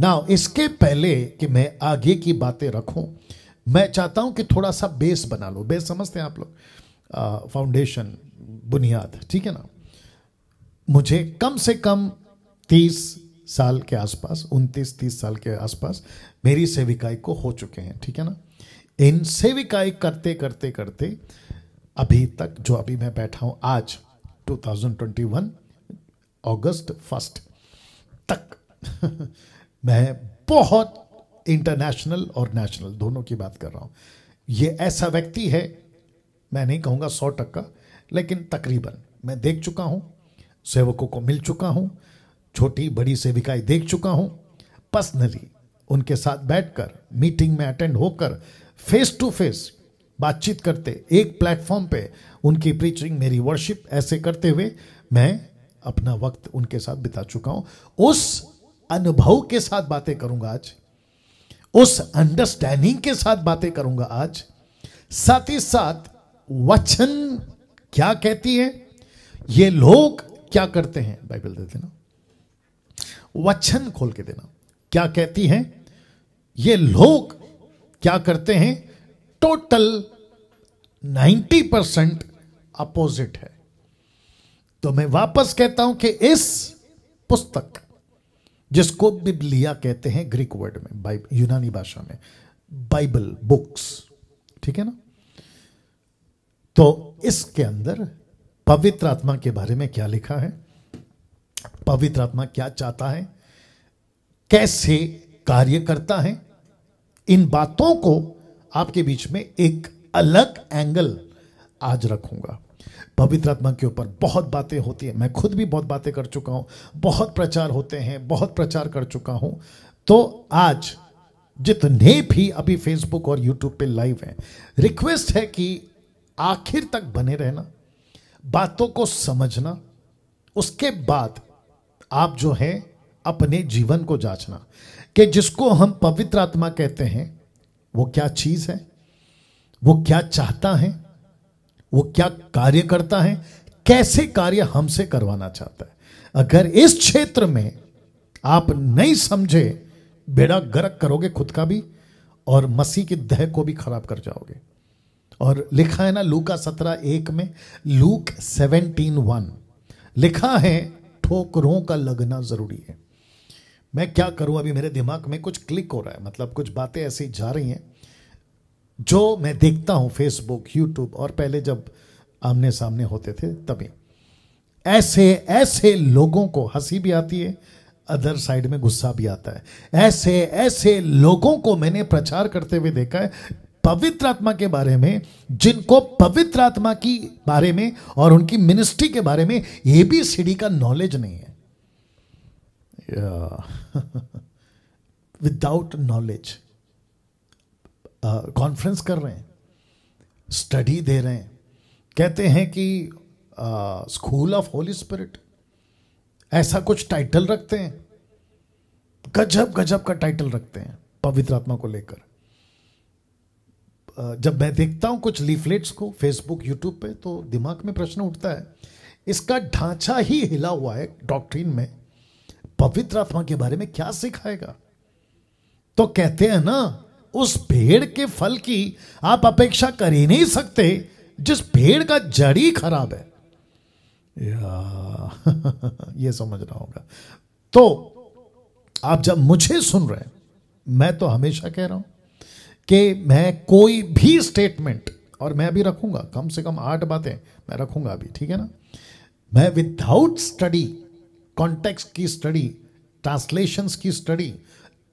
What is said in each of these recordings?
now इसके पहले कि मैं आगे की बातें रखूं मैं चाहता हूं कि थोड़ा सा बेस बना लो बेस समझते हैं आप लोग फाउंडेशन बुनियाद ठीक है ना मुझे कम से कम तीस साल के आसपास उनतीस तीस साल के आसपास मेरी सेविकाई को हो चुके हैं ठीक है ना इन सेविकाई करते करते करते अभी तक जो अभी मैं बैठा हूं आज 2021 अगस्त फर्स्ट तक मैं बहुत इंटरनेशनल और नेशनल दोनों की बात कर रहा हूँ ये ऐसा व्यक्ति है मैं नहीं कहूँगा सौ टक्का लेकिन तकरीबन मैं देख चुका हूँ सेवकों को मिल चुका हूँ छोटी बड़ी सेविकाएं देख चुका हूँ पर्सनली उनके साथ बैठकर मीटिंग में अटेंड होकर फेस टू फेस बातचीत करते एक प्लेटफॉर्म पे उनकी प्रीचिंग मेरी वर्शिप ऐसे करते हुए मैं अपना वक्त उनके साथ बिता चुका हूँ उस अनुभव के साथ बातें करूंगा आज उस अंडरस्टैंडिंग के साथ बातें करूंगा आज साथ ही साथ वचन क्या कहती है ये लोग क्या करते हैं बाइबल दे देना वचन खोल के देना क्या कहती है ये लोग क्या करते हैं टोटल 90 परसेंट अपोजिट है तो मैं वापस कहता हूं कि इस पुस्तक जिसको बिबलिया कहते हैं ग्रीक वर्ड में यूनानी भाषा में बाइबल बुक्स ठीक है ना तो इसके अंदर पवित्र आत्मा के बारे में क्या लिखा है पवित्र आत्मा क्या चाहता है कैसे कार्य करता है इन बातों को आपके बीच में एक अलग एंगल आज रखूंगा पवित्र आत्मा के ऊपर बहुत बातें होती है मैं खुद भी बहुत बातें कर चुका हूँ बहुत प्रचार होते हैं बहुत प्रचार कर चुका हूँ तो आज जितने भी अभी फेसबुक और यूट्यूब पे लाइव हैं रिक्वेस्ट है कि आखिर तक बने रहना बातों को समझना उसके बाद आप जो है अपने जीवन को जांचना कि जिसको हम पवित्र आत्मा कहते हैं वो क्या चीज़ है वो क्या चाहता है वो क्या कार्य करता है कैसे कार्य हमसे करवाना चाहता है अगर इस क्षेत्र में आप नहीं समझे बेड़ा गर्क करोगे खुद का भी और मसीह के दह को भी खराब कर जाओगे और लिखा है ना लूका सत्रह एक में लूक सेवनटीन वन लिखा है ठोकरों का लगना जरूरी है मैं क्या करूं अभी मेरे दिमाग में कुछ क्लिक हो रहा है मतलब कुछ बातें ऐसी जा रही हैं जो मैं देखता हूं फेसबुक यूट्यूब और पहले जब आमने सामने होते थे तभी ऐसे ऐसे लोगों को हंसी भी आती है अदर साइड में गुस्सा भी आता है ऐसे ऐसे लोगों को मैंने प्रचार करते हुए देखा है पवित्र आत्मा के बारे में जिनको पवित्र आत्मा की बारे में और उनकी मिनिस्ट्री के बारे में ये भी सीढ़ी का नॉलेज नहीं है विदाउट नॉलेज कॉन्फ्रेंस कर रहे हैं स्टडी दे रहे हैं कहते हैं कि स्कूल ऑफ होली स्पिरिट ऐसा कुछ टाइटल रखते हैं गजब गजब का टाइटल रखते हैं पवित्र आत्मा को लेकर जब मैं देखता हूं कुछ लीफलेट्स को फेसबुक यूट्यूब पे तो दिमाग में प्रश्न उठता है इसका ढांचा ही हिला हुआ है डॉक्ट्रीन में पवित्र आत्मा के बारे में क्या सिखाएगा तो कहते हैं ना उस भेड़ के फल की आप अपेक्षा कर ही नहीं सकते जिस भेड़ का जड़ ही खराब है या ये समझ रहा होगा तो आप जब मुझे सुन रहे हैं मैं तो हमेशा कह रहा हूं कि मैं कोई भी स्टेटमेंट और मैं अभी रखूंगा कम से कम आठ बातें मैं रखूंगा अभी ठीक है ना मैं विदाउट स्टडी कॉन्टेक्स्ट की स्टडी ट्रांसलेशंस की स्टडी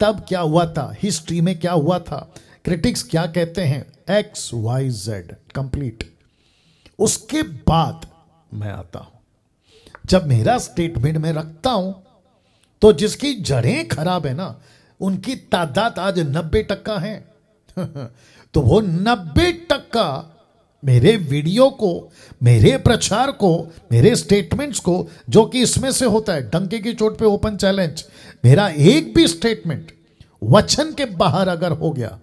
तब क्या हुआ था हिस्ट्री में क्या हुआ था क्रिटिक्स क्या कहते हैं एक्स वाई जेड कंप्लीट उसके बाद मैं आता हूं जब मेरा स्टेटमेंट में रखता हूं तो जिसकी जड़ें खराब है ना उनकी तादाद आज नब्बे टक्का है तो वो नब्बे टक्का मेरे वीडियो को मेरे प्रचार को मेरे स्टेटमेंट्स को जो कि इसमें से होता है डंके की चोट पे ओपन चैलेंज मेरा एक भी स्टेटमेंट वचन के बाहर अगर हो गया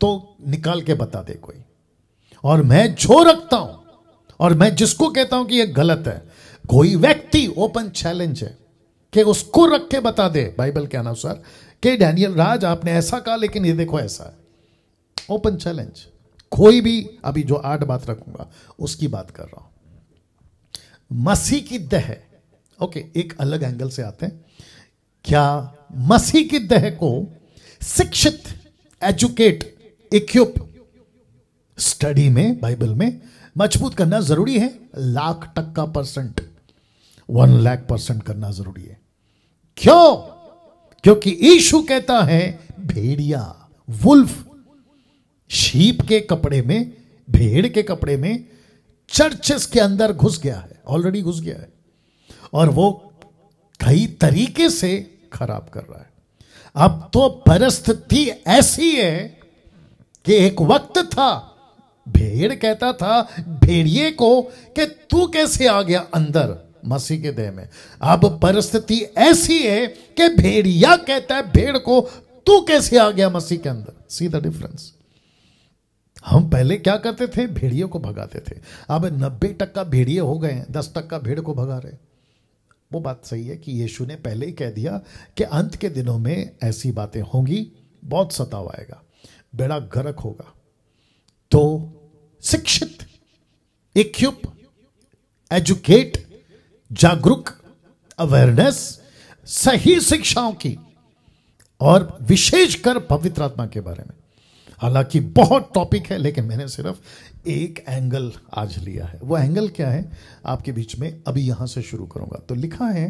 तो निकाल के बता दे कोई और मैं जो रखता हूं और मैं जिसको कहता हूं कि यह गलत है कोई व्यक्ति ओपन चैलेंज है कि उसको रख के बता दे बाइबल के अनुसार कि डैनियल राज आपने ऐसा कहा लेकिन ये देखो ऐसा है ओपन चैलेंज कोई भी अभी जो आठ बात रखूंगा उसकी बात कर रहा हूं मसीह की दह ओके एक अलग एंगल से आते हैं क्या मसीह की देह को शिक्षित एजुकेट इक्यूप स्टडी में बाइबल में मजबूत करना जरूरी है लाख टक्का परसेंट वन लाख परसेंट करना जरूरी है क्यों क्योंकि ईशु कहता है भेड़िया वुल्फ शीप के कपड़े में भेड़ के कपड़े में चर्चेस के अंदर घुस गया है ऑलरेडी घुस गया है और वो कई तरीके से खराब कर रहा है अब तो परिस्थिति ऐसी है कि एक वक्त था भेड़ कहता था भेड़िए को कि तू कैसे आ गया अंदर मसीह के देह में अब परिस्थिति ऐसी है कि भेड़िया कहता है भेड़ को तू कैसे आ गया मसीह के अंदर सी द डिफरेंस हम पहले क्या करते थे भेड़ियों को भगाते थे अब नब्बे टक्का भेड़िए हो गए हैं दस टक्का भेड़ को भगा रहे वो बात सही है कि यीशु ने पहले ही कह दिया कि अंत के दिनों में ऐसी बातें होंगी बहुत सताव आएगा बेड़ा गरक होगा तो शिक्षित इक्यूप एजुकेट जागरूक अवेयरनेस सही शिक्षाओं की और विशेषकर पवित्र आत्मा के बारे में हालांकि बहुत टॉपिक है लेकिन मैंने सिर्फ एक एंगल आज लिया है वो एंगल क्या है आपके बीच में अभी यहां से शुरू करूंगा तो लिखा है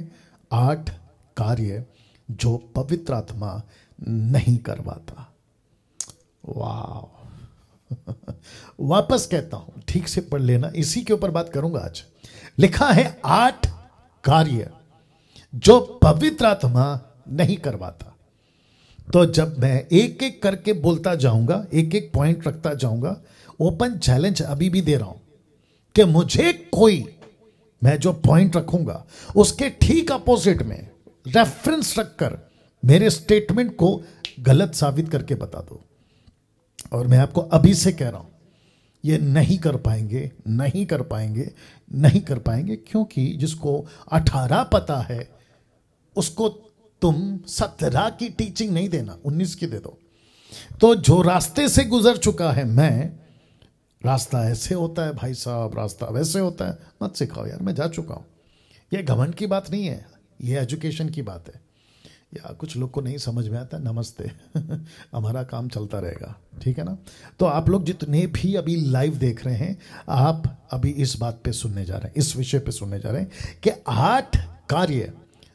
आठ कार्य जो पवित्र आत्मा नहीं करवाता वाह वापस कहता हूं ठीक से पढ़ लेना इसी के ऊपर बात करूंगा आज लिखा है आठ कार्य जो पवित्र आत्मा नहीं करवाता तो जब मैं एक एक करके बोलता जाऊंगा एक एक पॉइंट रखता जाऊंगा ओपन चैलेंज अभी भी दे रहा हूं कि मुझे कोई मैं जो पॉइंट रखूंगा उसके ठीक अपोजिट में रेफरेंस रखकर मेरे स्टेटमेंट को गलत साबित करके बता दो और मैं आपको अभी से कह रहा हूं ये नहीं कर पाएंगे नहीं कर पाएंगे नहीं कर पाएंगे क्योंकि जिसको अठारह पता है उसको तुम सत्रह की टीचिंग नहीं देना उन्नीस की दे दो तो जो रास्ते से गुजर चुका है मैं रास्ता ऐसे होता है भाई साहब रास्ता वैसे होता है मत सिखाओ यार मैं जा चुका हूं यह घमंड की बात नहीं है यह एजुकेशन की बात है या कुछ लोग को नहीं समझ में आता नमस्ते हमारा काम चलता रहेगा ठीक है ना तो आप लोग जितने भी अभी लाइव देख रहे हैं आप अभी इस बात पे सुनने जा रहे हैं इस विषय पे सुनने जा रहे हैं कि आठ कार्य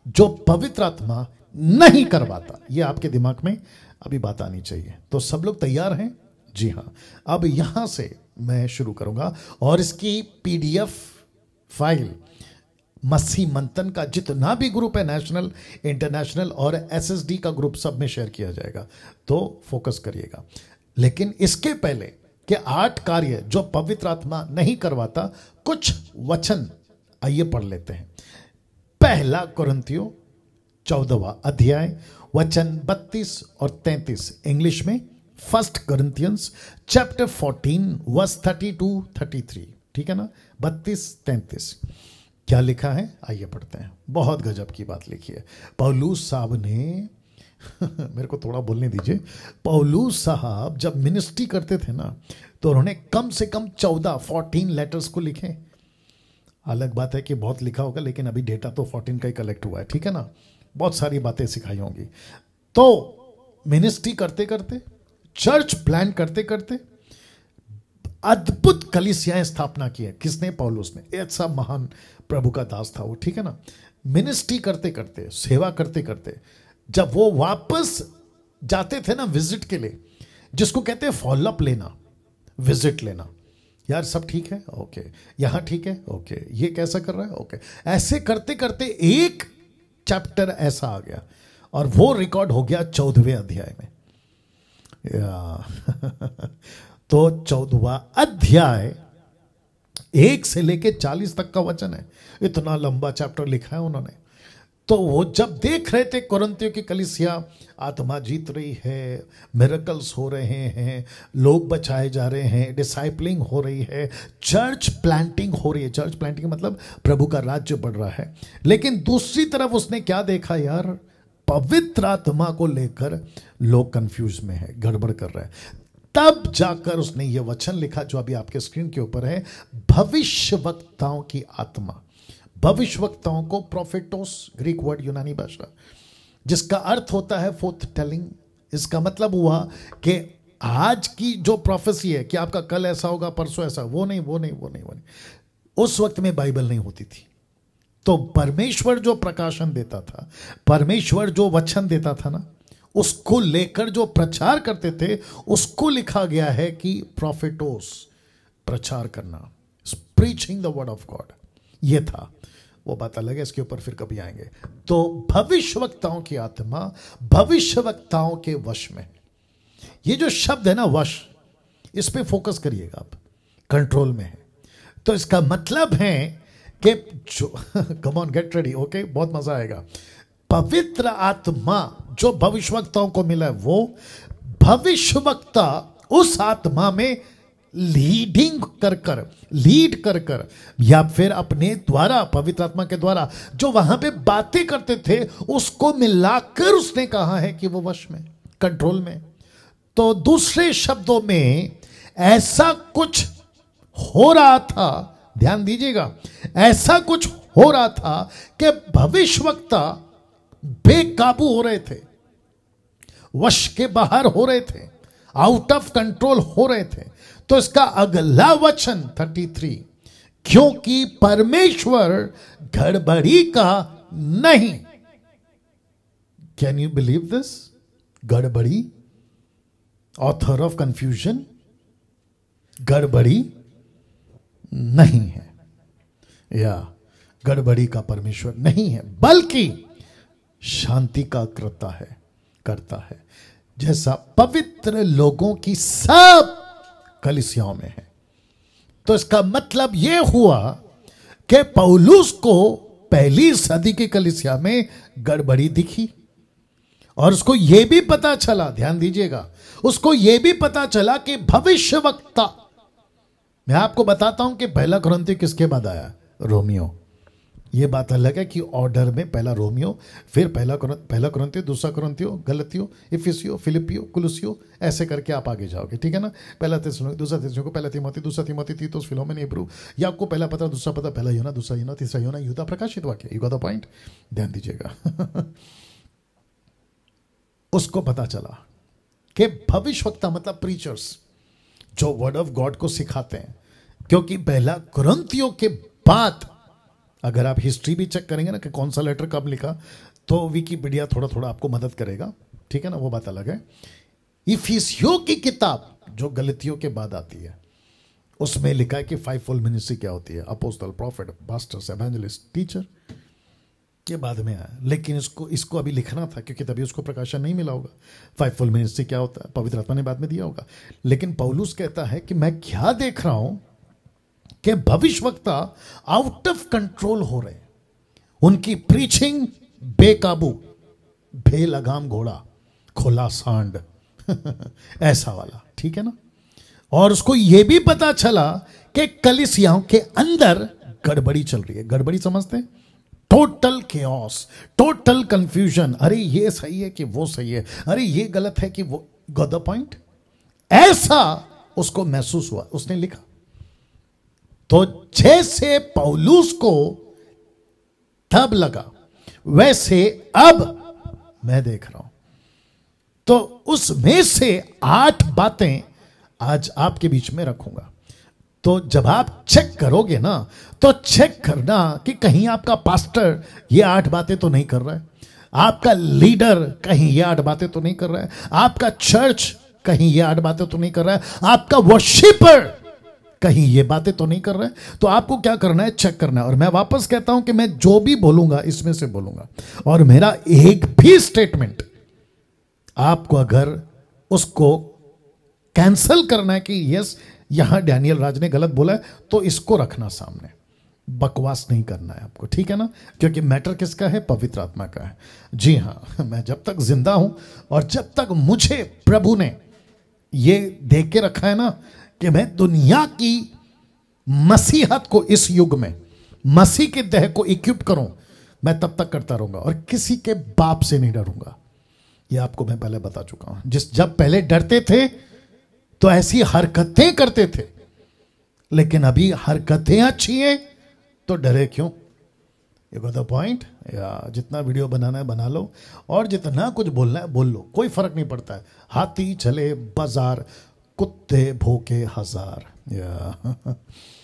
जो पवित्र आत्मा नहीं करवाता यह आपके दिमाग में अभी बात आनी चाहिए तो सब लोग तैयार हैं जी हाँ अब यहां से मैं शुरू करूंगा और इसकी पीडीएफ फाइल मसीह मंथन का जितना भी ग्रुप है नेशनल इंटरनेशनल और एसएसडी का ग्रुप सब में शेयर किया जाएगा तो फोकस करिएगा लेकिन इसके पहले के आठ कार्य जो पवित्र आत्मा नहीं करवाता कुछ वचन आइए पढ़ लेते हैं पहला कुरंतियों चौदहवा अध्याय वचन बत्तीस और तैतीस इंग्लिश में first Corinthians chapter fourteen verse thirty three ठीक है ना बत्तीस तैतीस क्या लिखा है आइए पढ़ते हैं बहुत गजब की बात लिखी है पौलू साहब ने मेरे को थोड़ा बोलने दीजिए पौलू साहब जब मिनिस्ट्री करते थे ना तो उन्होंने कम से कम चौदह फोर्टीन लेटर्स को लिखे अलग बात है कि बहुत लिखा होगा लेकिन अभी डेटा तो फोर्टीन का ही कलेक्ट हुआ है ठीक है ना बहुत सारी बातें सिखाई होंगी तो मिनिस्ट्री करते करते चर्च प्लान करते करते अद्भुत कलिसियाएं स्थापना की है किसने पॉलोस ने ऐसा महान प्रभु का दास था वो ठीक है ना मिनिस्ट्री करते करते सेवा करते करते जब वो वापस जाते थे ना विजिट के लिए जिसको कहते हैं फॉलोअप लेना विजिट लेना यार सब ठीक है ओके यहां ठीक है ओके ये कैसा कर रहा है ओके ऐसे करते करते एक चैप्टर ऐसा आ गया और वो रिकॉर्ड हो गया चौदहवें अध्याय में तो चौदवा अध्याय एक से लेके चालीस तक का वचन है इतना लंबा चैप्टर लिखा है उन्होंने तो वो जब देख रहे थे कुरंतियों की कलिसिया आत्मा जीत रही है मेरेकल्स हो रहे हैं लोग बचाए जा रहे हैं डिसाइपलिंग हो रही है चर्च प्लांटिंग हो रही है चर्च प्लांटिंग मतलब प्रभु का राज्य बढ़ रहा है लेकिन दूसरी तरफ उसने क्या देखा यार पवित्र आत्मा को लेकर लोग कंफ्यूज में है गड़बड़ कर रहे हैं तब जाकर उसने यह वचन लिखा जो अभी आपके स्क्रीन के ऊपर है भविष्य वक्ताओं की आत्मा भविष्य वक्ताओं को प्रोफेटोस ग्रीक वर्ड यूनानी भाषा जिसका अर्थ होता है फोर्थ टेलिंग इसका मतलब हुआ कि आज की जो प्रोफेसी है कि आपका कल ऐसा होगा परसों ऐसा वो नहीं वो नहीं वो नहीं वो नहीं उस वक्त में बाइबल नहीं होती थी तो परमेश्वर जो प्रकाशन देता था परमेश्वर जो वचन देता था ना उसको लेकर जो प्रचार करते थे उसको लिखा गया है कि प्रोफेटोस प्रचार करना preaching the word of God ये था वो बात अलग है इसके ऊपर फिर कभी आएंगे तो भविष्य वक्ताओं की आत्मा भविष्य वक्ताओं के वश में ये जो शब्द है ना वश इस पर फोकस करिएगा आप कंट्रोल में है तो इसका मतलब है कि जो come on get ready okay बहुत मजा आएगा पवित्र आत्मा जो भविष्य वक्ताओं को मिला है वो भविष्य वक्ता उस आत्मा में लीडिंग कर कर लीड कर कर या फिर अपने द्वारा पवित्र आत्मा के द्वारा जो वहां पे बातें करते थे उसको मिलाकर उसने कहा है कि वो वश में कंट्रोल में तो दूसरे शब्दों में ऐसा कुछ हो रहा था ध्यान दीजिएगा ऐसा कुछ हो रहा था कि भविष्यवक्ता बेकाबू हो रहे थे वश के बाहर हो रहे थे आउट ऑफ कंट्रोल हो रहे थे तो इसका अगला वचन 33 क्योंकि परमेश्वर गड़बड़ी का नहीं कैन यू बिलीव दिस गड़बड़ी ऑथर ऑफ कंफ्यूजन गड़बड़ी नहीं है या गड़बड़ी का परमेश्वर नहीं है बल्कि शांति का करता है करता है जैसा पवित्र लोगों की सब कलिसियाओं में है तो इसका मतलब यह हुआ कि पौलूस को पहली सदी की कलिसिया में गड़बड़ी दिखी और उसको यह भी पता चला ध्यान दीजिएगा उसको यह भी पता चला कि भविष्य वक्ता मैं आपको बताता हूं कि पहला क्रंथी किसके बाद आया रोमियो ये बात अलग है कि ऑर्डर में पहला रोमियो फिर पहला कुरंत, पहला क्रंथियो दूसरा क्रंथियो गलतियो इफिसियो फिलिपियो कुलुसियो ऐसे करके आप आगे जाओगे ठीक है ना पहला तेसलोनी दूसरा तेसलोनी को पहला तिमोती दूसरा तिमोती थी तो उस में नहीं इब्रू या आपको पहला पता दूसरा पता पहला योना दूसरा योना तीसरा योना युद्धा तो प्रकाशित वाक्य यू द पॉइंट ध्यान दीजिएगा उसको पता चला कि भविष्यवक्ता मतलब प्रीचर्स जो वर्ड ऑफ गॉड को सिखाते हैं क्योंकि पहला क्रंथियों के बाद अगर आप हिस्ट्री भी चेक करेंगे ना कि कौन सा लेटर कब लिखा तो विकीपीडिया थोड़ा थोड़ा आपको मदद करेगा ठीक है ना वो बात अलग है इफिसियो की किताब जो गलतियों के बाद आती है उसमें लिखा है कि फाइव फुल मिनिस्ट्री क्या होती है apostle prophet masters evangelist teacher ये बाद में आया लेकिन इसको इसको अभी लिखना था क्योंकि तभी उसको प्रकाशन नहीं मिला होगा फाइव फुल मिनिस्ट्री क्या होता है पवित्र आत्मा ने बाद में दिया होगा लेकिन पौलूस कहता है कि मैं क्या देख रहा हूं के भविष्यवक्ता आउट ऑफ कंट्रोल हो रहे उनकी प्रीचिंग बेकाबू लगाम घोड़ा खोला सांड ऐसा वाला ठीक है ना और उसको यह भी पता चला कि कलिसियाओं के अंदर गड़बड़ी चल रही है गड़बड़ी समझते हैं टोटल केस टोटल कंफ्यूजन अरे ये सही है कि वो सही है अरे ये गलत है कि वो गो द पॉइंट ऐसा उसको महसूस हुआ उसने लिखा तो जैसे पौलूस को तब लगा वैसे अब मैं देख रहा हूं तो उसमें से आठ बातें आज आपके बीच में रखूंगा तो जब आप चेक करोगे ना तो चेक करना कि कहीं आपका पास्टर ये आठ बातें तो नहीं कर रहा है आपका लीडर कहीं ये आठ बातें तो नहीं कर रहा है आपका चर्च कहीं ये आठ बातें तो नहीं कर रहा है आपका वर्शिपर कहीं ये बातें तो नहीं कर रहे तो आपको क्या करना है चेक करना है और मैं वापस कहता हूं कि मैं जो भी बोलूंगा इसमें से बोलूंगा और मेरा एक भी स्टेटमेंट आपको अगर उसको कैंसल करना है कि यस यहां डैनियल राज ने गलत बोला है तो इसको रखना सामने बकवास नहीं करना है आपको ठीक है ना क्योंकि मैटर किसका है पवित्र आत्मा का है जी हां मैं जब तक जिंदा हूं और जब तक मुझे प्रभु ने ये देख के रखा है ना कि मैं दुनिया की मसीहत को इस युग में मसीह के देह को इक्विप करूं मैं तब तक करता रहूंगा और किसी के बाप से नहीं डरूंगा ये आपको मैं पहले बता चुका हूं जिस जब पहले डरते थे तो ऐसी हरकतें करते थे लेकिन अभी हरकतें अच्छी हैं तो डरे क्यों यू द पॉइंट या जितना वीडियो बनाना है बना लो और जितना कुछ बोलना है बोल लो कोई फर्क नहीं पड़ता है हाथी चले बाजार कुत्ते भूखे हजार या